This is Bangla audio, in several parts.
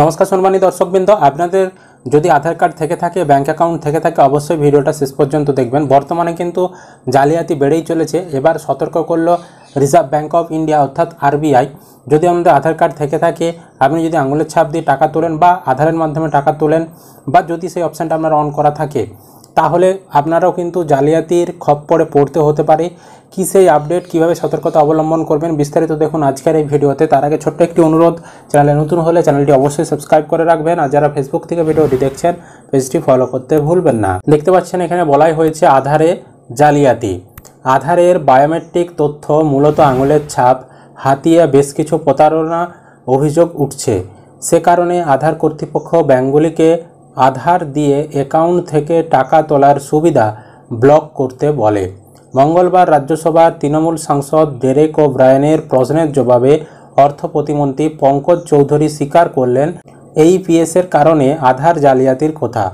নমস্কার সম্মানী দর্শকবৃন্দ আপনাদের যদি আধার কার্ড থেকে থাকে ব্যাঙ্ক অ্যাকাউন্ট থেকে থাকে অবশ্যই ভিডিওটা শেষ পর্যন্ত দেখবেন বর্তমানে কিন্তু জালিয়াতি বেড়েই চলেছে এবার সতর্ক করল রিজার্ভ ব্যাঙ্ক অফ ইন্ডিয়া অর্থাৎ আরবিআই যদি আমাদের আধার কার্ড থেকে থাকে আপনি যদি আঙুলের ছাপ দিয়ে টাকা তোলেন বা আধারের মাধ্যমে টাকা তোলেন বা যদি সেই অপশানটা আপনার অন করা থাকে তাহলে আপনারাও কিন্তু জালিয়াতির খপ্পরে পড়তে হতে পারে কী সেই আপডেট কীভাবে সতর্কতা অবলম্বন করবেন বিস্তারিত দেখুন আজকের এই ভিডিওতে তার আগে ছোট্ট একটি অনুরোধ চ্যানেলে নতুন হলে চ্যানেলটি অবশ্যই সাবস্ক্রাইব করে রাখবেন আর যারা ফেসবুক থেকে ভিডিওটি দেখছেন পেজটি ফলো করতে ভুলবেন না দেখতে পাচ্ছেন এখানে বলাই হয়েছে আধারে জালিয়াতি আধারের বায়োমেট্রিক তথ্য মূলত আঙুলের ছাপ হাতিয়া বেশ কিছু প্রতারণা অভিযোগ উঠছে সে কারণে আধার কর্তৃপক্ষ ব্যাঙ্কগুলিকে আধার দিয়ে অ্যাকাউন্ট থেকে টাকা তোলার সুবিধা ব্লক করতে বলে মঙ্গলবার রাজ্যসভার তৃণমূল সাংসদ ডেরেক ও ব্রায়নের প্রশ্নের জবাবে অর্থ প্রতিমন্ত্রী পঙ্কজ চৌধুরী স্বীকার করলেন এই পিএসের কারণে আধার জালিয়াতির কথা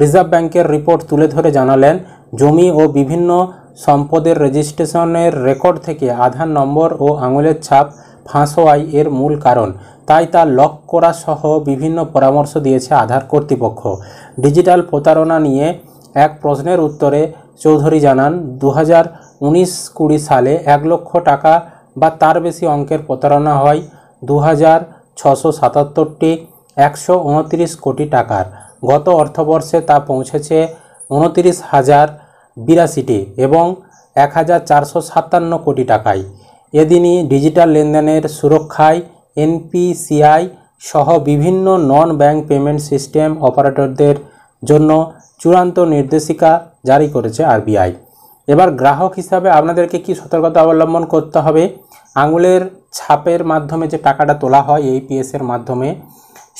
রিজার্ভ ব্যাংকের রিপোর্ট তুলে ধরে জানালেন জমি ও বিভিন্ন সম্পদের রেজিস্ট্রেশনের রেকর্ড থেকে আধার নম্বর ও আঙুলের ছাপ ফাঁসোয়াই এর মূল কারণ তাই তা লক করা সহ বিভিন্ন পরামর্শ দিয়েছে আধার কর্তৃপক্ষ ডিজিটাল প্রতারণা নিয়ে এক প্রশ্নের উত্তরে চৌধুরী জানান দু হাজার উনিশ কুড়ি সালে এক লক্ষ টাকা বা তার বেশি অঙ্কের প্রতারণা হয় দু হাজার ছশো সাতাত্তরটি একশো উনত্রিশ কোটি টাকার গত অর্থবর্ষে তা পৌঁছেছে উনত্রিশ হাজার বিরাশিটি এবং এক হাজার চারশো সাতান্ন কোটি টাকায় এদিনই ডিজিটাল লেনদেনের সুরক্ষায় এনপিসিআই সহ বিভিন্ন নন ব্যাংক পেমেন্ট সিস্টেম অপারেটরদের জন্য চূড়ান্ত নির্দেশিকা জারি করেছে আরবিআই এবার গ্রাহক হিসাবে আপনাদেরকে কি সতর্কতা অবলম্বন করতে হবে আঙুলের ছাপের মাধ্যমে যে টাকাটা তোলা হয় এইপিএসের মাধ্যমে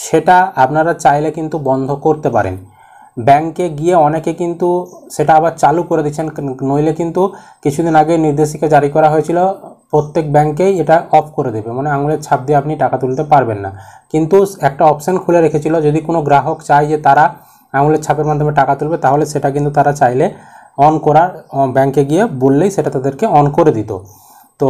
সেটা আপনারা চাইলে কিন্তু বন্ধ করতে পারেন ব্যাংকে গিয়ে অনেকে কিন্তু সেটা আবার চালু করে দিচ্ছেন নইলে কিন্তু কিছুদিন আগে নির্দেশিকা জারি করা হয়েছিল প্রত্যেক ব্যাংকেই এটা অফ করে দেবে মানে আঙুলের ছাপ দিয়ে আপনি টাকা তুলতে পারবেন না কিন্তু একটা অপশান খুলে রেখেছিল যদি কোনো গ্রাহক চায় যে তারা আঙুলের ছাপের মাধ্যমে টাকা তুলবে তাহলে সেটা কিন্তু তারা চাইলে অন করার ব্যাংকে গিয়ে বললেই সেটা তাদেরকে অন করে দিত তো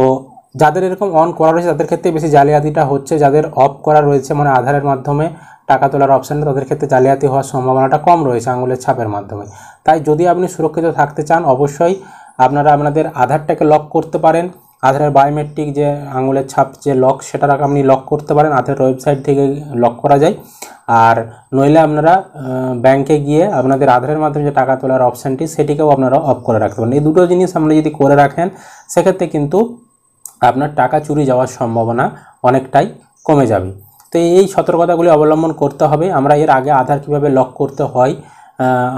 যাদের এরকম অন করা রয়েছে তাদের ক্ষেত্রে বেশি জালিয়াতিটা হচ্ছে যাদের অফ করা রয়েছে মানে আধারের মাধ্যমে টাকা তোলার অপশানটা তাদের ক্ষেত্রে জালিয়াতি হওয়ার সম্ভাবনাটা কম রয়েছে আঙুলের ছাপের মাধ্যমে তাই যদি আপনি সুরক্ষিত থাকতে চান অবশ্যই আপনারা আপনাদের আধারটাকে লক করতে পারেন আধারের বায়োমেট্রিক যে আঙুলের ছাপ যে লক সেটা আপনি লক করতে পারেন আধারের ওয়েবসাইট থেকে লক করা যায় আর নইলে আপনারা ব্যাংকে গিয়ে আপনাদের আধারের মাধ্যমে যে টাকা তোলার অপশানটি সেটিকেও আপনারা অফ করে রাখতে পারেন এই দুটো জিনিস আপনি যদি করে রাখেন সেক্ষেত্রে কিন্তু আপনার টাকা চুরি যাওয়ার সম্ভাবনা অনেকটাই কমে যাবে তো এই সতর্কতাগুলি অবলম্বন করতে হবে আমরা এর আগে আধার কিভাবে লক করতে হয়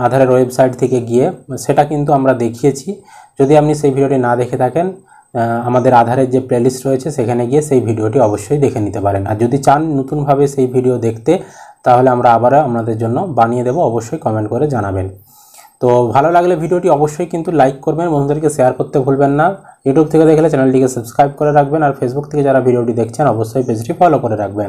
আধারের ওয়েবসাইট থেকে গিয়ে সেটা কিন্তু আমরা দেখিয়েছি যদি আপনি সেই ভিডিওটি না দেখে থাকেন আমাদের আধারের যে প্লেলিস্ট রয়েছে সেখানে গিয়ে সেই ভিডিওটি অবশ্যই দেখে নিতে পারেন আর যদি চান নতুনভাবে সেই ভিডিও দেখতে তাহলে আমরা আবারও আপনাদের জন্য বানিয়ে দেব অবশ্যই কমেন্ট করে জানাবেন তো ভালো লাগলে ভিডিওটি অবশ্যই কিন্তু লাইক করবেন বন্ধুদেরকে শেয়ার করতে ভুলবেন না ইউটিউব থেকে দেখলে চ্যানেলটিকে সাবস্ক্রাইব করে রাখবেন আর ফেসবুক থেকে যারা ভিডিওটি দেখছেন অবশ্যই পেজটি ফলো করে রাখবেন